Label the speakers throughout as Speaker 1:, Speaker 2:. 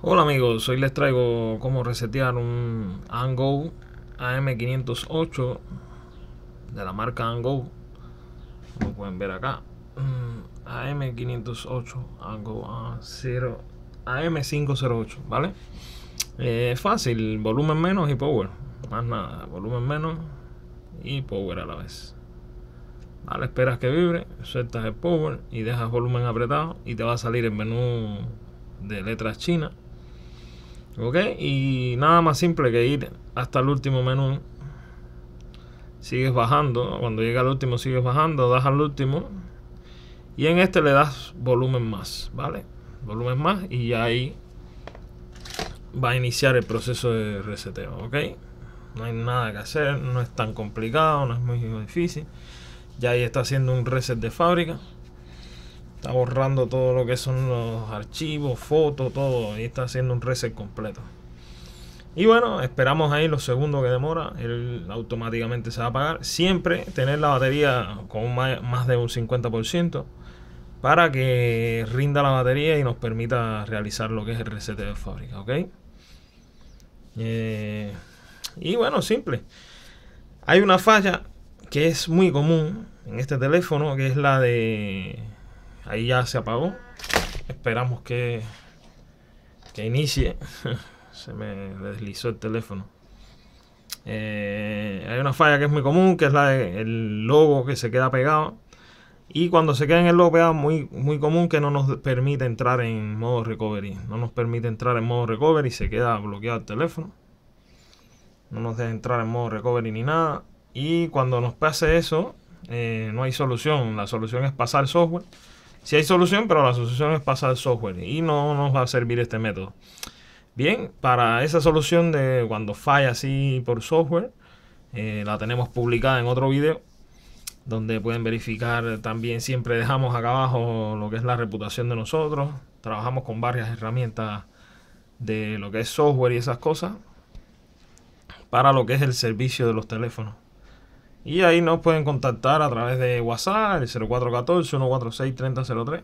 Speaker 1: Hola amigos, hoy les traigo cómo resetear un Ango AM508 de la marca Ango. Como pueden ver acá, mm, AM508 Ango AM508, ¿vale? es eh, fácil, volumen menos y power, más nada, volumen menos y power a la vez. Vale, esperas que vibre, sueltas el power y dejas volumen apretado y te va a salir el menú de letras chinas y nada más simple que ir hasta el último menú sigues bajando cuando llega al último sigues bajando das al último y en este le das volumen más vale volumen más y ahí va a iniciar el proceso de reseteo no hay nada que hacer no es tan complicado no es muy difícil ya ahí está haciendo un reset de fábrica Está borrando todo lo que son los archivos, fotos, todo. Y está haciendo un reset completo. Y bueno, esperamos ahí los segundos que demora. Él automáticamente se va a apagar. Siempre tener la batería con más de un 50% para que rinda la batería y nos permita realizar lo que es el reset de fábrica, ¿ok? Eh, y bueno, simple. Hay una falla que es muy común en este teléfono, que es la de Ahí ya se apagó. Esperamos que, que inicie. se me deslizó el teléfono. Eh, hay una falla que es muy común, que es la del logo que se queda pegado. Y cuando se queda en el logo pegado, muy, muy común que no nos permite entrar en modo recovery. No nos permite entrar en modo recovery, se queda bloqueado el teléfono. No nos deja entrar en modo recovery ni nada. Y cuando nos pase eso, eh, no hay solución. La solución es pasar software si hay solución, pero la solución es pasar software y no nos va a servir este método. Bien, para esa solución de cuando falla así por software, eh, la tenemos publicada en otro video donde pueden verificar también siempre dejamos acá abajo lo que es la reputación de nosotros trabajamos con varias herramientas de lo que es software y esas cosas para lo que es el servicio de los teléfonos y ahí nos pueden contactar a través de WhatsApp, el 0414-146-3003,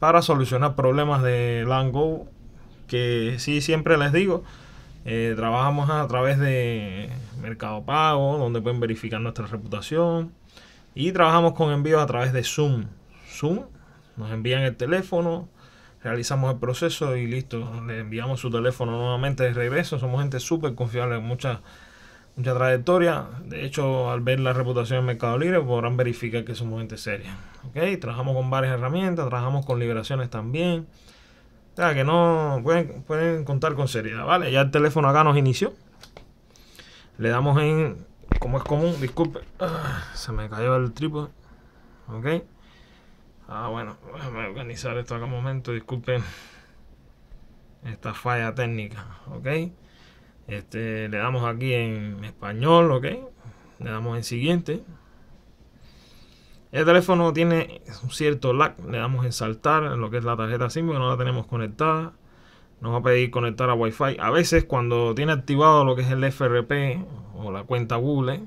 Speaker 1: para solucionar problemas de Lango, que sí siempre les digo, eh, trabajamos a través de Mercado Pago, donde pueden verificar nuestra reputación. Y trabajamos con envíos a través de Zoom. Zoom, nos envían el teléfono, realizamos el proceso y listo. Le enviamos su teléfono nuevamente de regreso. Somos gente súper confiable en muchas mucha trayectoria. De hecho, al ver la reputación del Mercado Libre podrán verificar que somos gente seria. ¿Ok? Trabajamos con varias herramientas, trabajamos con liberaciones también. O sea, que no pueden, contar con seriedad, ¿vale? Ya el teléfono acá nos inició. Le damos en, como es común, disculpe, ah, se me cayó el trípode. ¿Ok? Ah, bueno, voy a organizar esto acá un momento, disculpen esta falla técnica, ¿ok? Este, le damos aquí en español, ok. Le damos en siguiente. El teléfono tiene un cierto lag. Le damos en saltar en lo que es la tarjeta SIM porque no la tenemos conectada. Nos va a pedir conectar a Wi-Fi. A veces cuando tiene activado lo que es el FRP o la cuenta Google,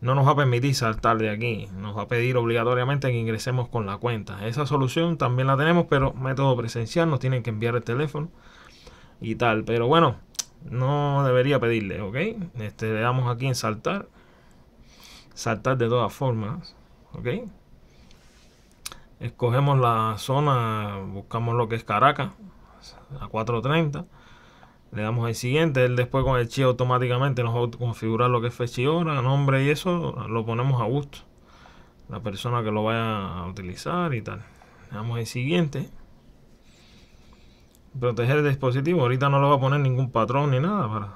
Speaker 1: no nos va a permitir saltar de aquí. Nos va a pedir obligatoriamente que ingresemos con la cuenta. Esa solución también la tenemos, pero método presencial nos tienen que enviar el teléfono y tal. Pero bueno no debería pedirle, ¿ok? Este, le damos aquí en saltar. Saltar de todas formas, ¿ok? Escogemos la zona, buscamos lo que es Caracas, a 430. Le damos el siguiente, él después con el chi automáticamente nos va a configurar lo que es fecha y hora, nombre y eso, lo ponemos a gusto. La persona que lo vaya a utilizar y tal. Le damos el siguiente proteger el dispositivo. Ahorita no le va a poner ningún patrón ni nada para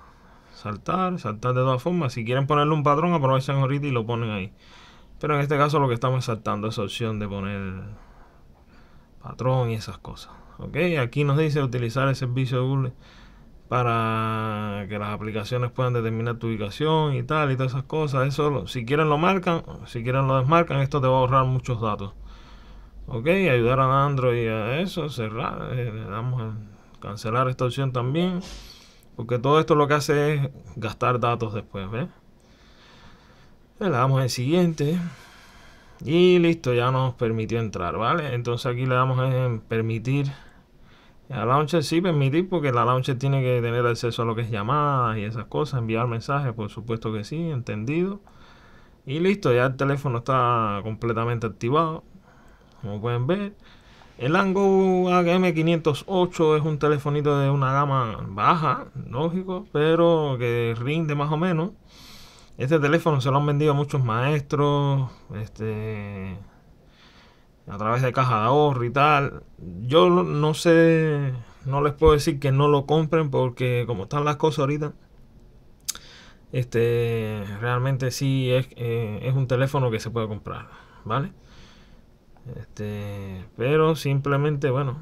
Speaker 1: saltar, saltar de todas formas. Si quieren ponerle un patrón, aprovechan ahorita y lo ponen ahí. Pero en este caso lo que estamos saltando es opción de poner patrón y esas cosas. Ok, aquí nos dice utilizar el servicio de Google para que las aplicaciones puedan determinar tu ubicación y tal y todas esas cosas. Eso, si quieren lo marcan, si quieren lo desmarcan, esto te va a ahorrar muchos datos ok ayudar a Android a eso cerrar eh, le damos a cancelar esta opción también porque todo esto lo que hace es gastar datos después ¿ves? le damos el siguiente y listo ya nos permitió entrar vale entonces aquí le damos en permitir a Launcher sí permitir porque la Launcher tiene que tener acceso a lo que es llamadas y esas cosas, enviar mensajes, por supuesto que sí, entendido. Y listo, ya el teléfono está completamente activado. Como pueden ver, el Ango agm 508 es un telefonito de una gama baja, lógico, pero que rinde más o menos. Este teléfono se lo han vendido a muchos maestros, este, a través de caja de ahorro y tal. Yo no sé, no les puedo decir que no lo compren porque como están las cosas ahorita, este, realmente sí es, eh, es un teléfono que se puede comprar, ¿vale? Este, pero simplemente, bueno,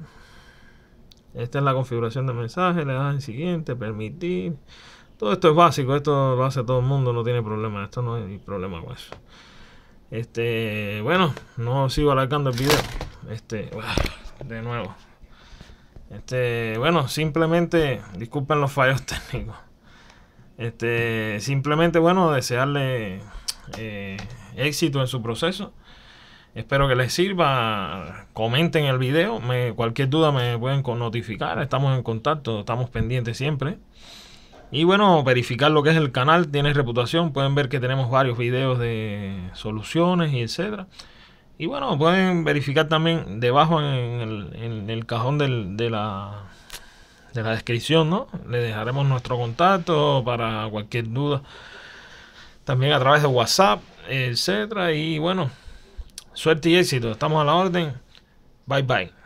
Speaker 1: esta es la configuración de mensaje, le das en siguiente, permitir. Todo esto es básico, esto lo hace todo el mundo, no tiene problema, esto no hay problema con eso. Este, bueno, no sigo alargando el video. Este, ah, de nuevo. Este, bueno, simplemente, disculpen los fallos técnicos. Este, simplemente, bueno, desearle eh, éxito en su proceso. Espero que les sirva. Comenten el video. cualquier duda me pueden notificar. Estamos en contacto, estamos pendientes siempre. Y bueno, verificar lo que es el canal. Tiene reputación. Pueden ver que tenemos varios videos de soluciones y etcétera. Y bueno, pueden verificar también debajo en el, cajón de, la, de la descripción, ¿no? Le dejaremos nuestro contacto para cualquier duda. También a través de WhatsApp, etcétera. Y bueno. Suerte y éxito. Estamos a la orden. Bye bye.